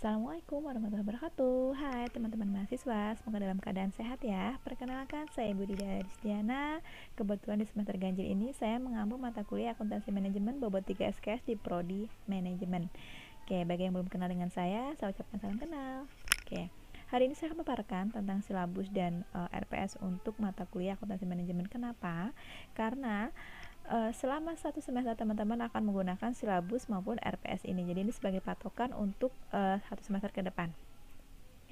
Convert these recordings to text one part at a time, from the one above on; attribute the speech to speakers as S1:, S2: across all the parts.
S1: Assalamualaikum warahmatullahi wabarakatuh Hai teman-teman mahasiswa, semoga dalam keadaan sehat ya Perkenalkan, saya Budi Diana Kebetulan di semester ganjil ini saya mengambil mata kuliah akuntansi manajemen bobot 3 SKS di Prodi Manajemen Oke, bagi yang belum kenal dengan saya, saya ucapkan salam kenal Oke, hari ini saya akan memaparkan tentang silabus dan e, eh, RPS untuk mata kuliah akuntansi manajemen Kenapa? Karena Eh, selama satu semester teman-teman akan menggunakan silabus maupun RPS ini jadi ini sebagai patokan untuk uh, satu semester ke depan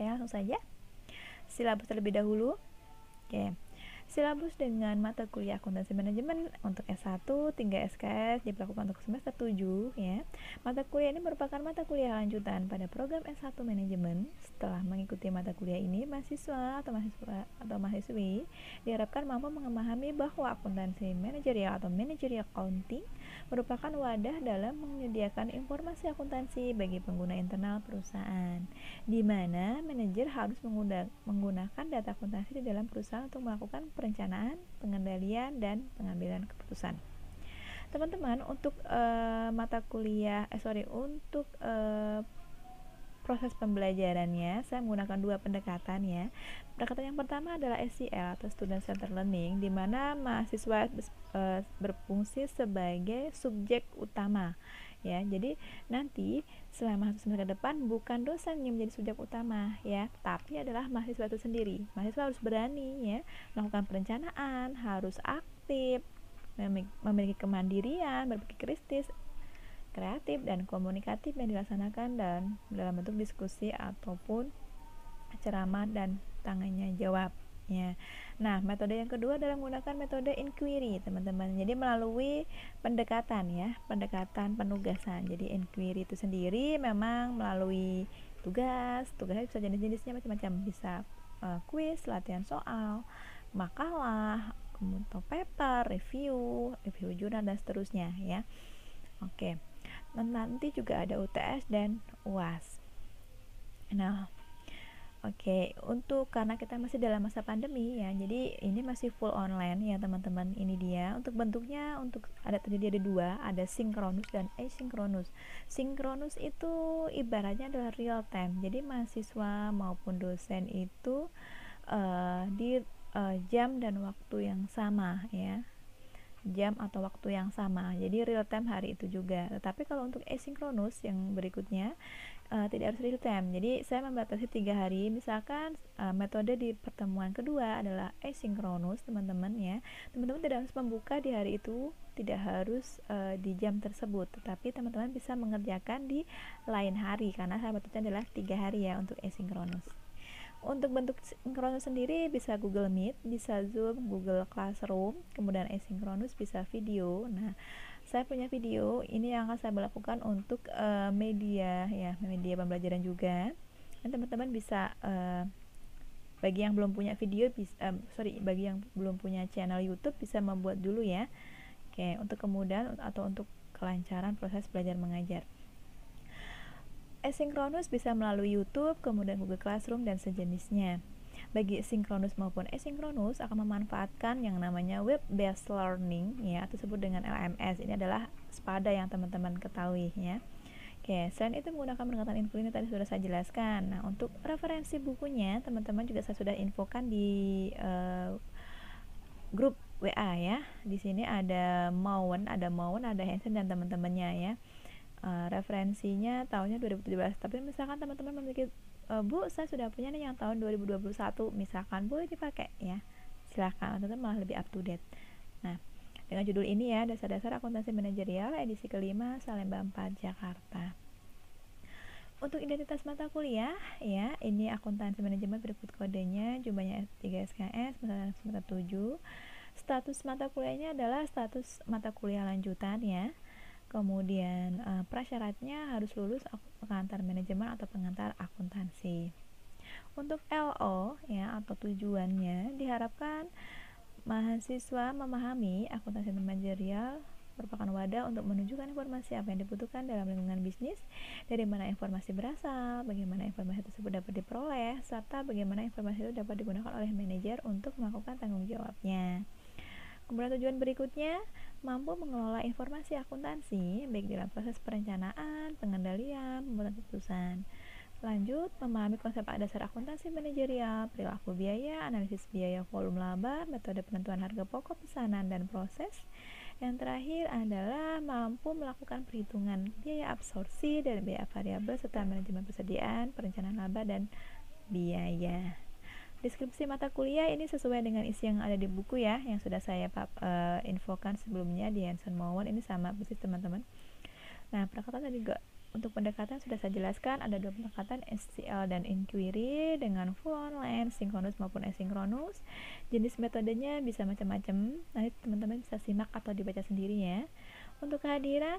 S1: ya langsung saja silabus terlebih dahulu oke okay. Silabus dengan mata kuliah akuntansi manajemen untuk S1, 3 SKS diberlakukan untuk semester 7 ya. Mata kuliah ini merupakan mata kuliah lanjutan pada program S1 manajemen. Setelah mengikuti mata kuliah ini, mahasiswa atau mahasiswa atau mahasiswi diharapkan mampu memahami bahwa akuntansi manajerial atau manajerial accounting merupakan wadah dalam menyediakan informasi akuntansi bagi pengguna internal perusahaan, di mana manajer harus menggunakan data akuntansi di dalam perusahaan untuk melakukan perencanaan, pengendalian, dan pengambilan keputusan. Teman-teman, untuk e, mata kuliah, eh, sorry, untuk e, proses pembelajarannya, saya menggunakan dua pendekatan ya. Pendekatan yang pertama adalah SCL atau Student Center Learning, di mana mahasiswa e, berfungsi sebagai subjek utama ya jadi nanti selama satu semester ke depan bukan dosen yang menjadi subjek utama ya tapi adalah mahasiswa itu sendiri mahasiswa harus berani ya melakukan perencanaan harus aktif memiliki kemandirian berpikir kritis kreatif dan komunikatif yang dilaksanakan dan dalam bentuk diskusi ataupun ceramah dan tangannya jawab Nah, metode yang kedua adalah menggunakan metode inquiry, teman-teman. Jadi melalui pendekatan ya, pendekatan penugasan. Jadi inquiry itu sendiri memang melalui tugas, tugasnya bisa jenis-jenisnya macam-macam, bisa uh, latihan soal, makalah, kemudian paper, review, review jurnal dan seterusnya ya. Oke. Okay. Nanti juga ada UTS dan UAS. Nah, Oke, untuk karena kita masih dalam masa pandemi ya, jadi ini masih full online ya teman-teman. Ini dia untuk bentuknya untuk ada terjadi ada dua, ada sinkronus dan asinkronus. Sinkronus itu ibaratnya adalah real time. Jadi mahasiswa maupun dosen itu uh, di uh, jam dan waktu yang sama ya jam atau waktu yang sama jadi real time hari itu juga tetapi kalau untuk asinkronus yang berikutnya uh, tidak harus real time. Jadi saya membatasi tiga hari. Misalkan uh, metode di pertemuan kedua adalah asynchronous teman-teman ya. Teman-teman tidak harus membuka di hari itu, tidak harus uh, di jam tersebut, tetapi teman-teman bisa mengerjakan di lain hari karena saya batasnya adalah tiga hari ya untuk asynchronous. Untuk bentuk sinkronus sendiri bisa Google Meet, bisa Zoom, Google Classroom, kemudian asynchronous bisa video. Nah, saya punya video ini yang akan saya lakukan untuk uh, media ya media pembelajaran juga dan teman-teman bisa uh, bagi yang belum punya video bisa, uh, eh, sorry bagi yang belum punya channel YouTube bisa membuat dulu ya oke untuk kemudahan atau untuk kelancaran proses belajar mengajar asinkronus bisa melalui YouTube kemudian Google Classroom dan sejenisnya bagi sinkronus maupun asinkronus akan memanfaatkan yang namanya web based learning ya disebut dengan LMS ini adalah spada yang teman-teman ketahui ya Oke, selain itu menggunakan pendekatan info ini tadi sudah saya jelaskan. Nah, untuk referensi bukunya, teman-teman juga saya sudah infokan di uh, grup WA ya. Di sini ada Mawen, ada Mawen, ada Hansen dan teman-temannya ya. Eh, referensinya tahunnya 2017 tapi misalkan teman-teman memiliki uh, bu saya sudah punya nih yang tahun 2021 misalkan boleh dipakai ya silahkan atau malah lebih up to date nah dengan judul ini ya dasar-dasar akuntansi manajerial edisi kelima Salemba 4 Jakarta untuk identitas mata kuliah ya ini akuntansi manajemen berikut kodenya jumlahnya 3 SKS semester 7 status mata kuliahnya adalah status mata kuliah lanjutan ya kemudian uh, prasyaratnya harus lulus pengantar manajemen atau pengantar akuntansi untuk LO ya atau tujuannya diharapkan mahasiswa memahami akuntansi manajerial merupakan wadah untuk menunjukkan informasi apa yang dibutuhkan dalam lingkungan bisnis, dari mana informasi berasal, bagaimana informasi tersebut dapat diperoleh, serta bagaimana informasi itu dapat digunakan oleh manajer untuk melakukan tanggung jawabnya. Kemudian tujuan berikutnya, mampu mengelola informasi akuntansi baik dalam proses perencanaan, pengendalian, pembuatan keputusan. Lanjut, memahami konsep dasar akuntansi manajerial, perilaku biaya, analisis biaya volume laba, metode penentuan harga pokok pesanan dan proses. Yang terakhir adalah mampu melakukan perhitungan biaya absorpsi dan biaya variabel serta manajemen persediaan, perencanaan laba dan biaya. Deskripsi mata kuliah ini sesuai dengan isi yang ada di buku ya, yang sudah saya uh, infokan sebelumnya di Hanson Mowon ini sama persis teman-teman. Nah, pendekatan tadi juga untuk pendekatan sudah saya jelaskan ada dua pendekatan SCL dan inquiry dengan full online, sinkronus maupun asinkronus. Jenis metodenya bisa macam-macam. Nanti teman-teman bisa simak atau dibaca sendiri ya. Untuk kehadiran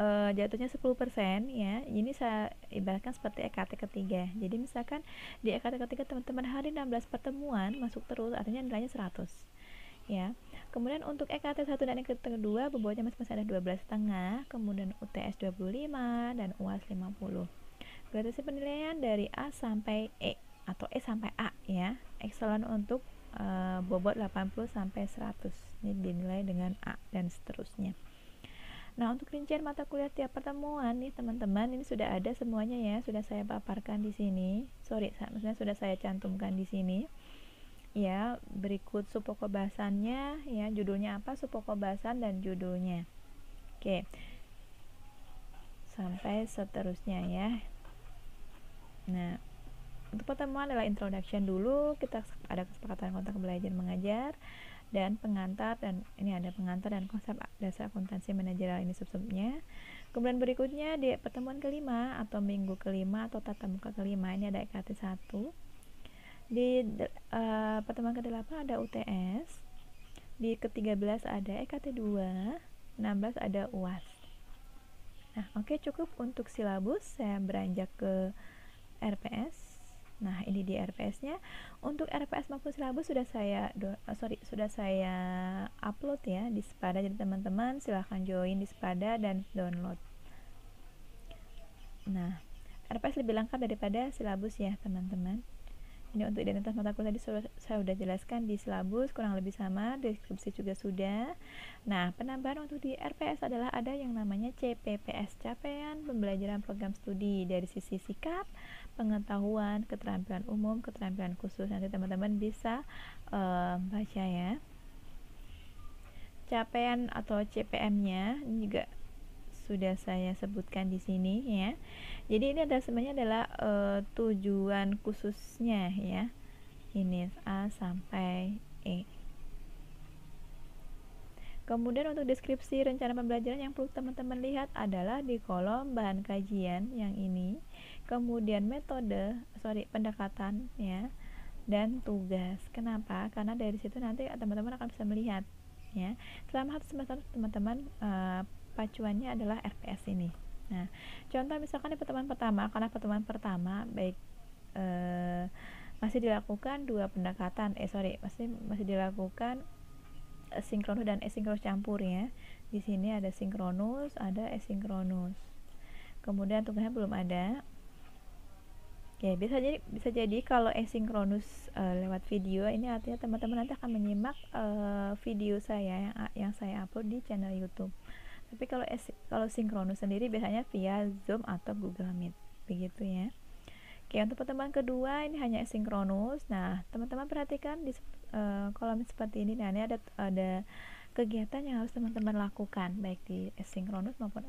S1: uh, jatuhnya 10% ya. Ini saya ibaratkan seperti EKT ketiga. Jadi misalkan di EKT ketiga teman-teman hari 16 pertemuan masuk terus artinya nilainya 100. Ya. Kemudian untuk EKT 1 dan EKT kedua bobotnya masing-masing ada 12 setengah, kemudian UTS 25 dan UAS 50. Gradasi penilaian dari A sampai E atau E sampai A ya. Excellent untuk uh, bobot 80 sampai 100. Ini dinilai dengan A dan seterusnya. Nah, untuk rincian mata kuliah tiap pertemuan nih teman-teman, ini sudah ada semuanya ya, sudah saya paparkan di sini. Sorry, maksudnya sudah saya cantumkan di sini. Ya, berikut supoko bahasannya ya, judulnya apa, supoko bahasan dan judulnya. Oke. Sampai seterusnya ya. Nah, untuk pertemuan adalah introduction dulu, kita ada kesepakatan kontak belajar mengajar dan pengantar dan ini ada pengantar dan konsep dasar akuntansi manajerial ini sub-subnya. Kemudian berikutnya di pertemuan kelima atau minggu kelima atau tatap muka kelima ini ada EKT 1. Di uh, pertemuan ke-8 ada UTS. Di ke-13 ada EKT 2, 16 ada UAS. Nah, oke okay, cukup untuk silabus. Saya beranjak ke RPS. Nah, ini di RPS-nya. Untuk RPS maupun silabus sudah saya do, eh, sorry, sudah saya upload ya di Spada. Jadi teman-teman silahkan join di Spada dan download. Nah, RPS lebih lengkap daripada silabus ya, teman-teman ini untuk identitas mata kuliah tadi saya sudah jelaskan di silabus kurang lebih sama deskripsi juga sudah nah penambahan untuk di RPS adalah ada yang namanya CPPS capaian pembelajaran program studi dari sisi sikap pengetahuan keterampilan umum keterampilan khusus nanti teman-teman bisa uh, baca ya capaian atau CPM-nya juga sudah saya sebutkan di sini ya. Jadi ini ada sebenarnya adalah e, tujuan khususnya ya. Ini A sampai E. Kemudian untuk deskripsi rencana pembelajaran yang perlu teman-teman lihat adalah di kolom bahan kajian yang ini, kemudian metode, sorry pendekatan ya, dan tugas. Kenapa? Karena dari situ nanti teman-teman akan bisa melihat ya. Selamat satu semester teman-teman uh, pacuannya adalah RPS ini. Nah, contoh misalkan di pertemuan pertama, karena pertemuan pertama baik eh, masih dilakukan dua pendekatan, eh sorry, masih masih dilakukan eh, sinkronus dan esinkronus campur ya. Di sini ada sinkronus, ada esinkronus. Kemudian tugasnya belum ada. Oke, bisa jadi bisa jadi kalau esinkronus e, eh, lewat video ini artinya teman-teman nanti akan menyimak e, video saya yang, yang saya upload di channel YouTube tapi kalau kalau sinkronus sendiri biasanya via Zoom atau Google Meet begitu ya Oke untuk pertemuan kedua ini hanya sinkronus nah teman-teman perhatikan di uh, kolom seperti ini nah ini ada ada kegiatan yang harus teman-teman lakukan baik di sinkronus maupun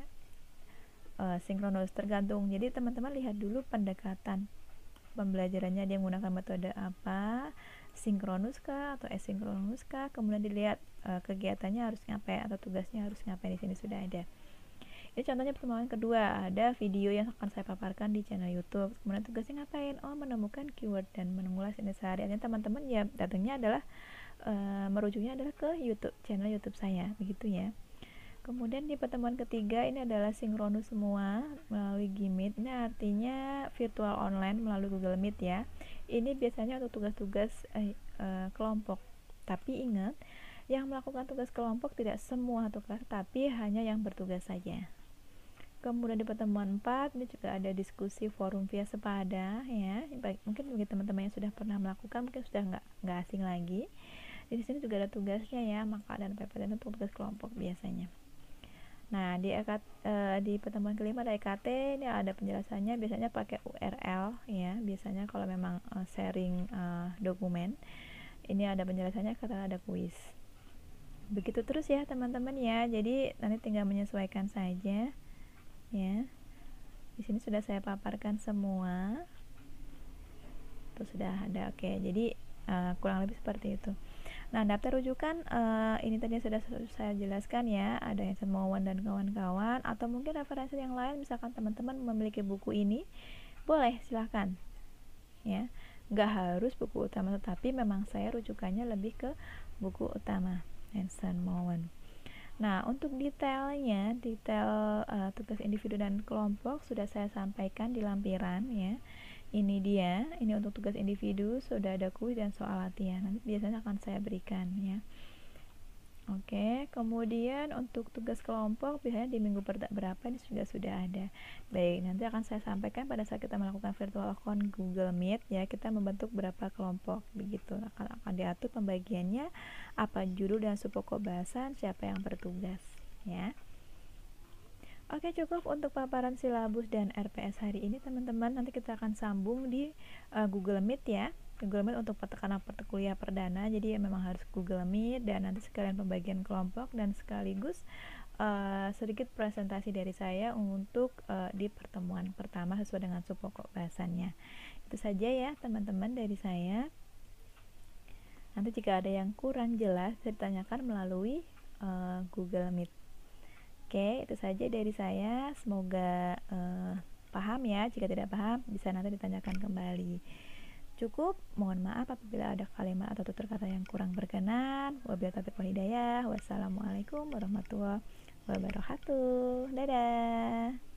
S1: uh, sinkronus tergantung jadi teman-teman lihat dulu pendekatan pembelajarannya dia menggunakan metode apa sinkronus kah atau esinkronus kah kemudian dilihat e, kegiatannya harus ngapain atau tugasnya harus ngapain di sini sudah ada ini contohnya pertemuan kedua ada video yang akan saya paparkan di channel YouTube kemudian tugasnya ngapain oh menemukan keyword dan mengulas ini sehari artinya teman-teman ya datangnya adalah e, merujuknya adalah ke YouTube channel YouTube saya begitu ya Kemudian di pertemuan ketiga ini adalah sinkronus semua melalui Gmeet. Ini artinya virtual online melalui Google Meet ya. Ini biasanya untuk tugas-tugas eh, eh, kelompok. Tapi ingat, yang melakukan tugas kelompok tidak semua tugas, tapi hanya yang bertugas saja. Kemudian di pertemuan 4 ini juga ada diskusi forum via sepada ya. Baik, mungkin bagi teman-teman yang sudah pernah melakukan mungkin sudah nggak nggak asing lagi. Di sini juga ada tugasnya ya, maka dan PPT untuk tugas kelompok biasanya. Nah, di EKT, e, eh, di pertemuan kelima ada EKT, ini ada penjelasannya biasanya pakai URL ya, biasanya kalau memang e, sharing e, dokumen. Ini ada penjelasannya karena ada kuis. Begitu terus ya, teman-teman ya. Jadi nanti tinggal menyesuaikan saja ya. Di sini sudah saya paparkan semua. terus sudah ada. Oke, jadi kurang lebih seperti itu. Nah, daftar rujukan uh, ini tadi sudah saya jelaskan ya, ada yang Mowen dan kawan-kawan atau mungkin referensi yang lain misalkan teman-teman memiliki buku ini, boleh silahkan ya. Nggak harus buku utama tetapi memang saya rujukannya lebih ke buku utama Hanson Mowen. Nah, untuk detailnya, detail uh, tugas individu dan kelompok sudah saya sampaikan di lampiran ya ini dia, ini untuk tugas individu, sudah ada kuis dan soal latihan. Nanti biasanya akan saya berikan ya. Oke, kemudian untuk tugas kelompok biasanya di minggu berapa ini sudah sudah ada. Baik, nanti akan saya sampaikan pada saat kita melakukan virtual account Google Meet ya, kita membentuk berapa kelompok begitu. Akan akan diatur pembagiannya apa judul dan subpokok bahasan, siapa yang bertugas ya. Oke cukup untuk paparan silabus dan RPS hari ini teman-teman nanti kita akan sambung di uh, Google Meet ya Google Meet untuk karena kuliah perdana jadi ya memang harus Google Meet dan nanti sekalian pembagian kelompok dan sekaligus uh, sedikit presentasi dari saya untuk uh, di pertemuan pertama sesuai dengan subpokok bahasannya itu saja ya teman-teman dari saya nanti jika ada yang kurang jelas saya ditanyakan melalui uh, Google Meet Oke, itu saja dari saya. Semoga uh, paham ya. Jika tidak paham, bisa nanti ditanyakan kembali. Cukup, mohon maaf apabila ada kalimat atau tutur kata yang kurang berkenan. Wabillahi Wassalamualaikum warahmatullahi wabarakatuh. Dadah.